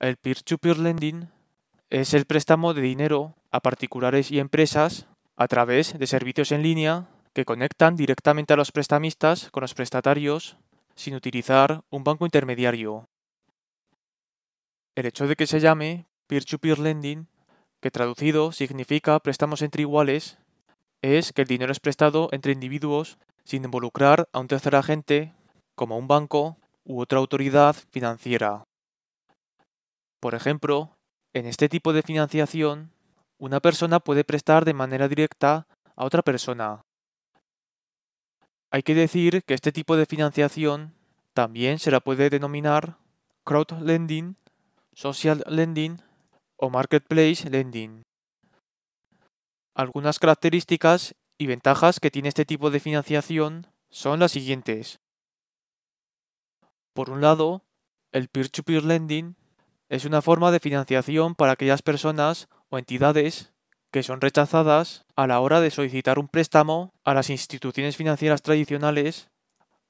El peer-to-peer lending es el préstamo de dinero a particulares y empresas a través de servicios en línea que conectan directamente a los prestamistas con los prestatarios sin utilizar un banco intermediario. El hecho de que se llame peer to -peer lending, que traducido significa préstamos entre iguales, es que el dinero es prestado entre individuos sin involucrar a un tercer agente como un banco u otra autoridad financiera. Por ejemplo, en este tipo de financiación, una persona puede prestar de manera directa a otra persona. Hay que decir que este tipo de financiación también se la puede denominar Crowd Lending, social lending o marketplace lending. Algunas características y ventajas que tiene este tipo de financiación son las siguientes. Por un lado, el peer to -peer lending es una forma de financiación para aquellas personas o entidades que son rechazadas a la hora de solicitar un préstamo a las instituciones financieras tradicionales,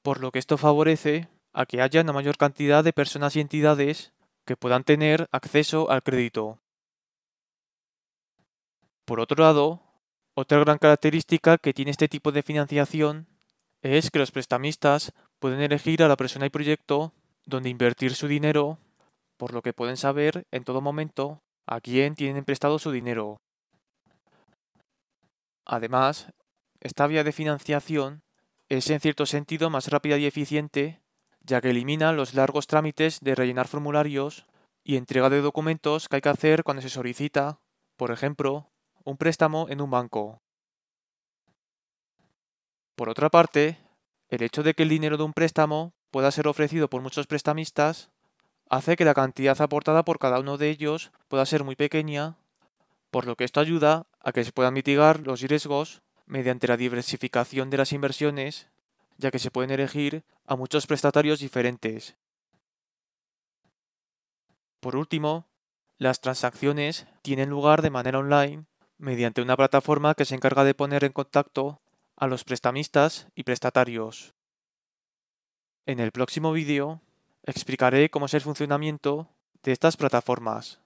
por lo que esto favorece a que haya una mayor cantidad de personas y entidades que puedan tener acceso al crédito. Por otro lado, otra gran característica que tiene este tipo de financiación es que los prestamistas pueden elegir a la persona y proyecto donde invertir su dinero por lo que pueden saber en todo momento a quién tienen prestado su dinero. Además, esta vía de financiación es en cierto sentido más rápida y eficiente, ya que elimina los largos trámites de rellenar formularios y entrega de documentos que hay que hacer cuando se solicita, por ejemplo, un préstamo en un banco. Por otra parte, el hecho de que el dinero de un préstamo pueda ser ofrecido por muchos prestamistas hace que la cantidad aportada por cada uno de ellos pueda ser muy pequeña, por lo que esto ayuda a que se puedan mitigar los riesgos mediante la diversificación de las inversiones, ya que se pueden elegir a muchos prestatarios diferentes. Por último, las transacciones tienen lugar de manera online mediante una plataforma que se encarga de poner en contacto a los prestamistas y prestatarios. En el próximo vídeo explicaré cómo es el funcionamiento de estas plataformas.